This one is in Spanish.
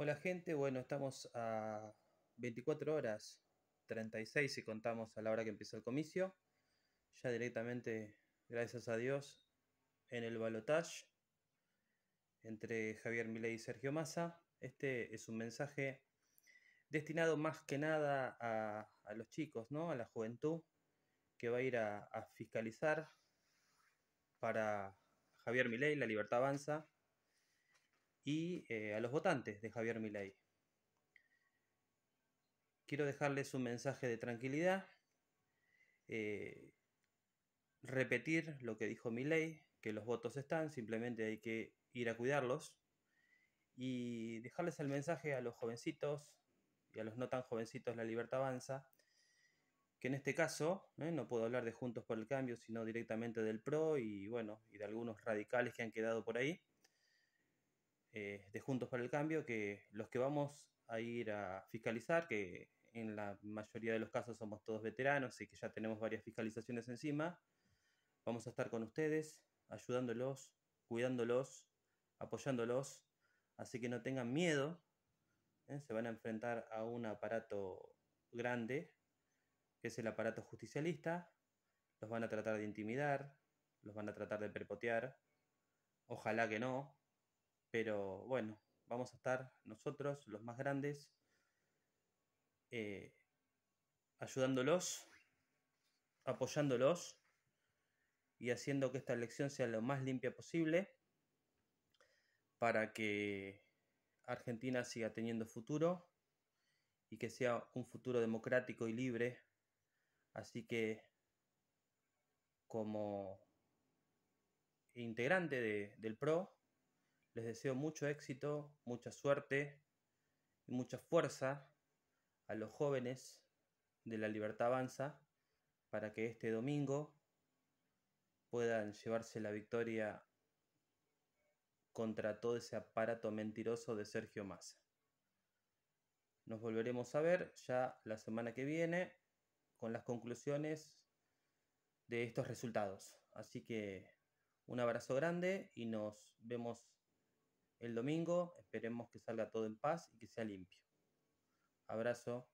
Hola gente, bueno, estamos a 24 horas 36 si contamos a la hora que empieza el comicio. Ya directamente, gracias a Dios, en el balotage entre Javier Milei y Sergio Massa. Este es un mensaje destinado más que nada a, los chicos, ¿no? A la juventud que va a ir a, a fiscalizar para Javier Milei, La Libertad Avanza, y eh, a los votantes de Javier Milei. Quiero dejarles un mensaje de tranquilidad, eh, repetir lo que dijo Milei, que los votos están, simplemente hay que ir a cuidarlos y dejarles el mensaje a los jovencitos y a los no tan jovencitos La Libertad Avanza, que en este caso, eh, no puedo hablar de Juntos por el Cambio, sino directamente del PRO y bueno, y de algunos radicales que han quedado por ahí, eh, de Juntos para el Cambio, que los que vamos a ir a fiscalizar, que en la mayoría de los casos somos todos veteranos y que ya tenemos varias fiscalizaciones encima, vamos a estar con ustedes, ayudándolos, cuidándolos, apoyándolos, así que no tengan miedo, ¿eh? se van a enfrentar a un aparato grande, que es el aparato justicialista, los van a tratar de intimidar, los van a tratar de perpotear, ojalá que no, pero bueno, vamos a estar nosotros, los más grandes, eh, ayudándolos, apoyándolos y haciendo que esta elección sea lo más limpia posible para que Argentina siga teniendo futuro y que sea un futuro democrático y libre. Así que como integrante del PRO, les deseo mucho éxito, mucha suerte y mucha fuerza a los jóvenes de la Libertad Avanza para que este domingo puedan llevarse la victoria contra todo ese aparato mentiroso de Sergio Massa. Nos volveremos a ver ya la semana que viene con las conclusiones de estos resultados. Así que un abrazo grande y nos vemos el domingo. Esperemos que salga todo en paz y que sea limpio. Abrazo.